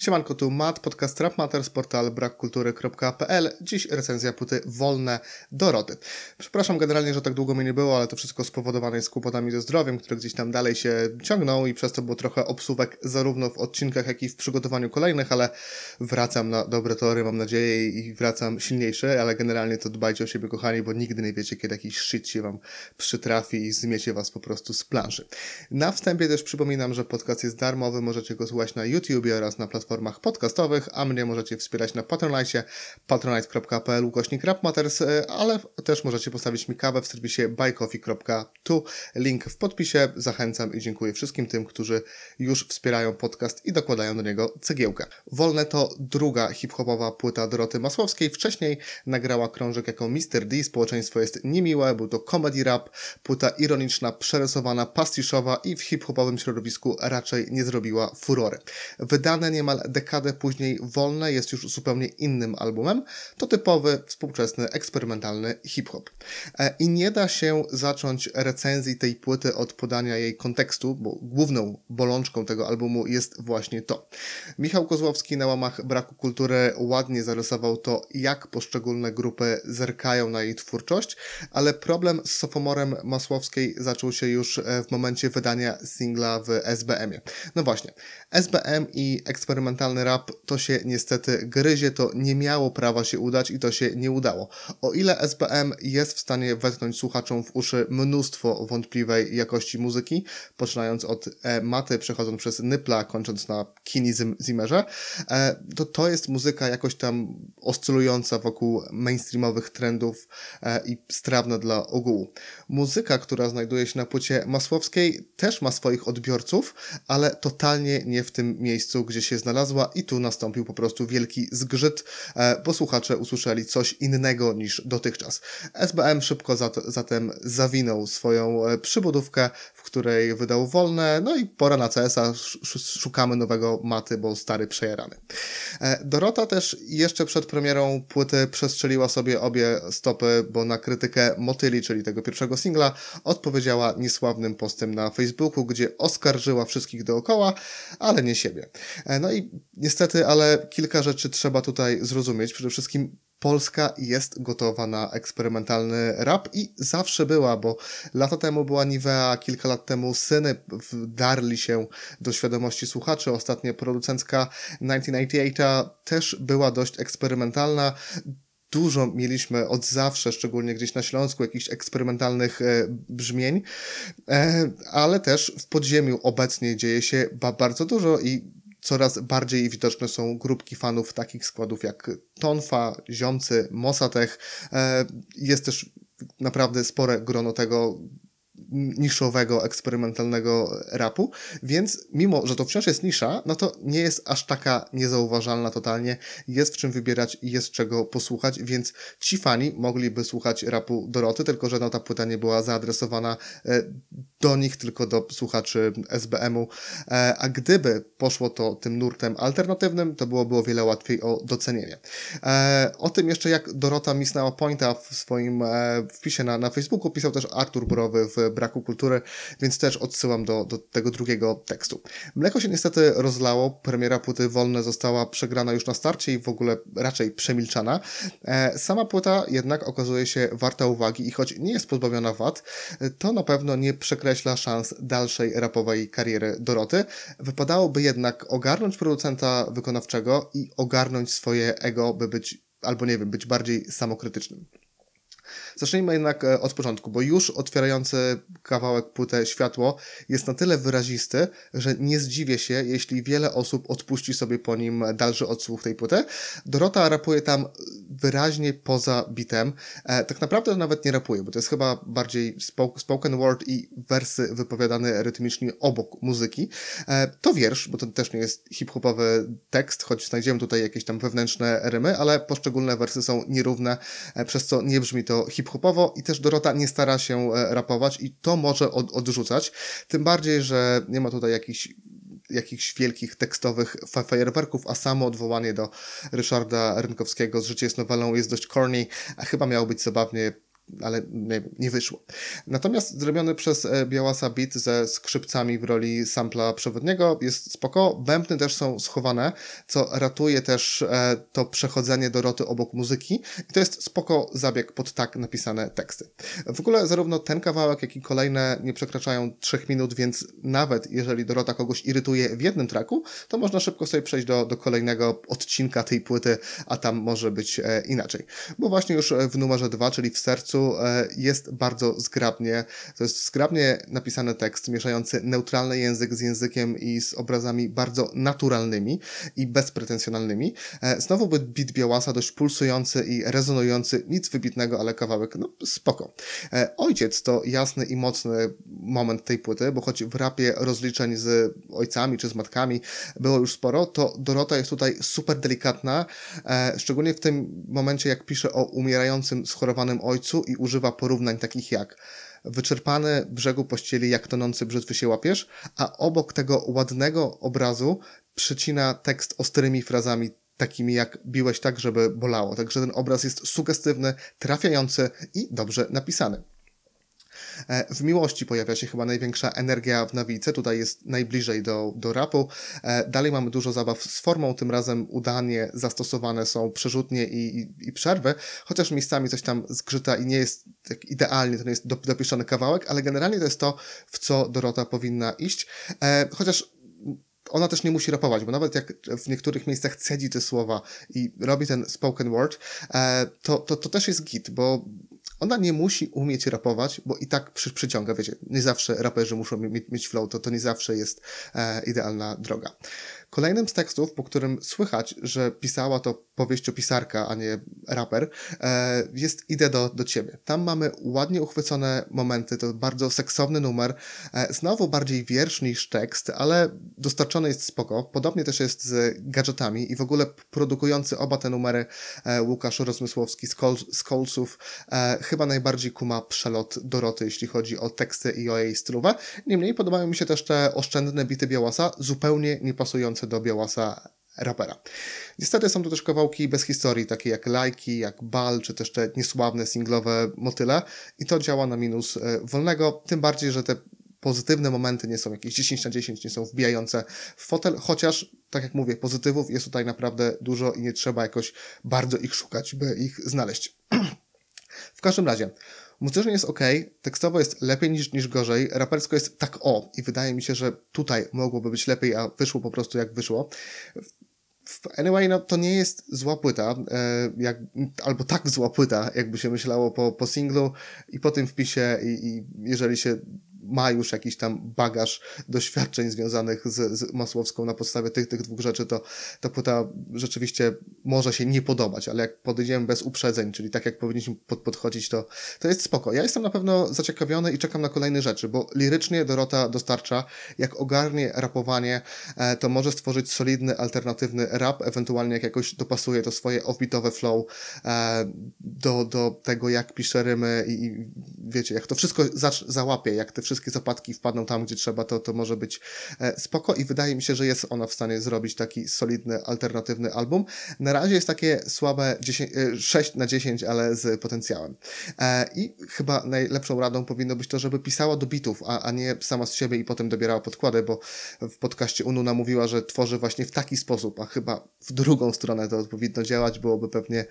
Siemanko, tu Matt, podcast Rap Matters, portal brakkultury.pl. Dziś recenzja płyty Wolne Doroty. Przepraszam generalnie, że tak długo mi nie było, ale to wszystko spowodowane jest kłopotami ze zdrowiem, które gdzieś tam dalej się ciągną i przez to było trochę obsuwek zarówno w odcinkach, jak i w przygotowaniu kolejnych, ale wracam na dobre tory, mam nadzieję, i wracam silniejszy, ale generalnie to dbajcie o siebie, kochani, bo nigdy nie wiecie, kiedy jakiś shit się wam przytrafi i zmiecie was po prostu z planszy. Na wstępie też przypominam, że podcast jest darmowy, możecie go słuchać na YouTubie oraz na platformie platformach podcastowych, a mnie możecie wspierać na Patronite, patronite.pl ukośnik rapmatters, e, ale też możecie postawić mi kawę w serwisie buycoffee.tu. Link w podpisie. Zachęcam i dziękuję wszystkim tym, którzy już wspierają podcast i dokładają do niego cegiełkę. Wolne to druga hip-hopowa płyta Doroty Masłowskiej. Wcześniej nagrała krążek jako Mr. D. Społeczeństwo jest niemiłe. Był to comedy rap, płyta ironiczna, przerysowana, pastiszowa i w hip-hopowym środowisku raczej nie zrobiła furory. Wydane niemal dekadę później Wolne jest już zupełnie innym albumem. To typowy, współczesny, eksperymentalny hip-hop. E, I nie da się zacząć recenzji tej płyty od podania jej kontekstu, bo główną bolączką tego albumu jest właśnie to. Michał Kozłowski na łamach braku kultury ładnie zarysował to, jak poszczególne grupy zerkają na jej twórczość, ale problem z Sofomorem Masłowskiej zaczął się już e, w momencie wydania singla w SBM-ie. No właśnie, SBM i eksperyment instrumentalny rap, to się niestety gryzie, to nie miało prawa się udać i to się nie udało. O ile SBM jest w stanie wetknąć słuchaczom w uszy mnóstwo wątpliwej jakości muzyki, poczynając od e, maty, przechodząc przez Nypla, kończąc na Kinizym Zimmerze, e, to to jest muzyka jakoś tam oscylująca wokół mainstreamowych trendów e, i strawna dla ogółu. Muzyka, która znajduje się na płycie Masłowskiej też ma swoich odbiorców, ale totalnie nie w tym miejscu, gdzie się znalazła znalazła i tu nastąpił po prostu wielki zgrzyt, e, bo słuchacze usłyszeli coś innego niż dotychczas. SBM szybko zatem zawinął swoją e, przybudówkę, w której wydał wolne, no i pora na CS-a, szukamy nowego maty, bo stary przejaramy. E, Dorota też jeszcze przed premierą płyty przestrzeliła sobie obie stopy, bo na krytykę Motyli, czyli tego pierwszego singla, odpowiedziała niesławnym postem na Facebooku, gdzie oskarżyła wszystkich dookoła, ale nie siebie. No i niestety, ale kilka rzeczy trzeba tutaj zrozumieć. Przede wszystkim Polska jest gotowa na eksperymentalny rap i zawsze była, bo lata temu była Nivea, kilka lat temu Syny wdarli się do świadomości słuchaczy. Ostatnio producencka 1998 też była dość eksperymentalna dużo mieliśmy od zawsze, szczególnie gdzieś na Śląsku, jakichś eksperymentalnych e, brzmień, e, ale też w podziemiu obecnie dzieje się bardzo dużo i coraz bardziej widoczne są grupki fanów takich składów jak Tonfa, Ziomcy, Mosatech. E, jest też naprawdę spore grono tego niszowego, eksperymentalnego rapu, więc mimo, że to wciąż jest nisza, no to nie jest aż taka niezauważalna totalnie, jest w czym wybierać i jest czego posłuchać, więc ci fani mogliby słuchać rapu Doroty, tylko że no ta płyta nie była zaadresowana e, do nich, tylko do słuchaczy SBM-u, e, a gdyby poszło to tym nurtem alternatywnym, to byłoby o wiele łatwiej o docenienie. E, o tym jeszcze jak Dorota misnęła pointa w swoim wpisie na, na Facebooku pisał też Artur Browy w braku kultury, więc też odsyłam do, do tego drugiego tekstu. Mleko się niestety rozlało, premiera płyty Wolne została przegrana już na starcie i w ogóle raczej przemilczana. E, sama płyta jednak okazuje się warta uwagi i choć nie jest pozbawiona wad, to na pewno nie przekreśla szans dalszej rapowej kariery Doroty. Wypadałoby jednak ogarnąć producenta wykonawczego i ogarnąć swoje ego, by być albo nie wiem, być bardziej samokrytycznym. Zacznijmy jednak e, od początku, bo już otwierający kawałek płytę światło jest na tyle wyrazisty, że nie zdziwię się, jeśli wiele osób odpuści sobie po nim dalszy odsłuch tej płyty. Dorota rapuje tam wyraźnie poza bitem. E, tak naprawdę nawet nie rapuje, bo to jest chyba bardziej spoken word i wersy wypowiadane rytmicznie obok muzyki. E, to wiersz, bo to też nie jest hip-hopowy tekst, choć znajdziemy tutaj jakieś tam wewnętrzne rymy, ale poszczególne wersy są nierówne, e, przez co nie brzmi to hip-hopowo i też Dorota nie stara się e, rapować i to może od, odrzucać. Tym bardziej, że nie ma tutaj jakichś jakichś wielkich tekstowych fajerwerków, a samo odwołanie do Ryszarda Rynkowskiego z Życie jest nowelą jest dość corny, a chyba miało być zabawnie ale nie, nie wyszło. Natomiast zrobiony przez e, Białasa beat ze skrzypcami w roli sampla przewodniego jest spoko, bębny też są schowane, co ratuje też e, to przechodzenie Doroty obok muzyki i to jest spoko zabieg pod tak napisane teksty. W ogóle zarówno ten kawałek, jak i kolejne nie przekraczają 3 minut, więc nawet jeżeli Dorota kogoś irytuje w jednym traku, to można szybko sobie przejść do, do kolejnego odcinka tej płyty, a tam może być e, inaczej. Bo właśnie już w numerze 2, czyli w sercu E, jest bardzo zgrabnie. To jest zgrabnie napisany tekst mieszający neutralny język z językiem i z obrazami bardzo naturalnymi i bezpretensjonalnymi. E, znowu był bit Białasa dość pulsujący i rezonujący, nic wybitnego, ale kawałek, no spoko. E, ojciec to jasny i mocny moment tej płyty, bo choć w rapie rozliczeń z ojcami czy z matkami było już sporo, to Dorota jest tutaj super delikatna, szczególnie w tym momencie, jak pisze o umierającym, schorowanym ojcu i używa porównań takich jak wyczerpany brzegu pościeli, jak tonący brzytwy się łapiesz, a obok tego ładnego obrazu przycina tekst ostrymi frazami takimi jak biłeś tak, żeby bolało. Także ten obraz jest sugestywny, trafiający i dobrze napisany. E, w miłości pojawia się chyba największa energia w nawice, tutaj jest najbliżej do, do rapu. E, dalej mamy dużo zabaw z formą, tym razem udanie zastosowane są przerzutnie i, i, i przerwy, chociaż miejscami coś tam zgrzyta i nie jest tak idealnie, to nie jest dopieszczony kawałek, ale generalnie to jest to, w co Dorota powinna iść. E, chociaż ona też nie musi rapować, bo nawet jak w niektórych miejscach cedzi te słowa i robi ten spoken word, to, to, to też jest git, bo ona nie musi umieć rapować, bo i tak przy, przyciąga, wiecie, nie zawsze raperzy muszą mieć, mieć flow, to, to nie zawsze jest e, idealna droga. Kolejnym z tekstów, po którym słychać, że pisała to powieściopisarka, a nie raper, e, jest Idę do, do ciebie. Tam mamy ładnie uchwycone momenty, to bardzo seksowny numer, e, znowu bardziej wiersz niż tekst, ale dostarczony jest spoko. Podobnie też jest z gadżetami i w ogóle produkujący oba te numery e, Łukasz Rozmysłowski z, Kol chyba najbardziej kuma przelot Doroty, jeśli chodzi o teksty i o jej stylówę. Niemniej podobają mi się też te oszczędne bity Białasa, zupełnie niepasujące należące do Białasa rapera. Niestety są to też kawałki bez historii, takie jak Lajki, jak Bal, czy też te niesławne singlowe motyle i to działa na minus e, wolnego, tym bardziej, że te pozytywne momenty nie są jakieś 10 na 10, nie są wbijające w fotel, chociaż, tak jak mówię, pozytywów jest tutaj naprawdę dużo i nie trzeba jakoś bardzo ich szukać, by ich znaleźć. w każdym razie, Muzycznie jest ok, tekstowo jest lepiej niż, niż gorzej, rapersko jest tak o i wydaje mi się, że tutaj mogłoby być lepiej, a wyszło po prostu jak wyszło. Anyway, no to nie jest zła płyta, e, jak, albo tak zła płyta, jakby się myślało po, po singlu i po tym wpisie i, i jeżeli się ma już jakiś tam bagaż doświadczeń związanych z, z Masłowską na podstawie tych, tych dwóch rzeczy, to ta płyta rzeczywiście może się nie podobać, ale jak podejdziemy bez uprzedzeń, czyli tak jak powinniśmy pod, podchodzić, to, to jest spoko. Ja jestem na pewno zaciekawiony i czekam na kolejne rzeczy, bo lirycznie Dorota dostarcza, jak ogarnie rapowanie, e, to może stworzyć solidny, alternatywny rap, ewentualnie jak jakoś dopasuje to swoje offbeatowe flow e, do, do tego, jak pisze rymy i, i wiecie, jak to wszystko załapie, jak te wszystkie wszystkie zapadki wpadną tam, gdzie trzeba, to, to może być e, spoko i wydaje mi się, że jest ona w stanie zrobić taki solidny, alternatywny album. Na razie jest takie słabe 10, 6 e, na 10, ale z potencjałem. E, I chyba najlepszą radą powinno być to, żeby pisała do bitów, a, a nie sama z siebie i potem dobierała podkłady, bo w podcaście Ununa mówiła, że tworzy właśnie w taki sposób, a chyba w drugą stronę to odpowiednio działać byłoby pewnie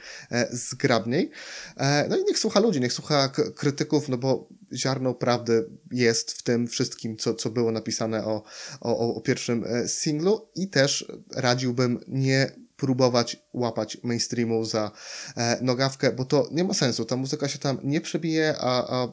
zgrabniej. No i niech słucha ludzi, niech słucha krytyków, no bo ziarno prawdy jest w tym wszystkim, co, co było napisane o, o, o pierwszym e, singlu i też radziłbym nie próbować łapać mainstreamu za e, nogawkę, bo to nie ma sensu. Ta muzyka się tam nie przebije, a, a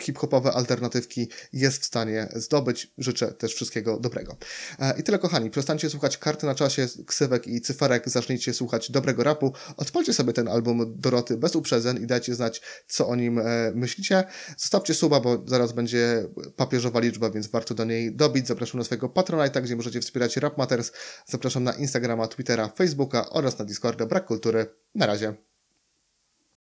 hip-hopowe alternatywki jest w stanie zdobyć. Życzę też wszystkiego dobrego. E, I tyle kochani, przestańcie słuchać karty na czasie, ksywek i cyferek, zacznijcie słuchać dobrego rapu, odpalcie sobie ten album Doroty bez uprzedzeń i dajcie znać, co o nim e, myślicie. Zostawcie suba, bo zaraz będzie papieżowa liczba, więc warto do niej dobić. Zapraszam na swojego Patronite'a, gdzie możecie wspierać Rap Matters. Zapraszam na Instagrama, Twittera, Facebooka oraz na Discorda Brak Kultury. Na razie.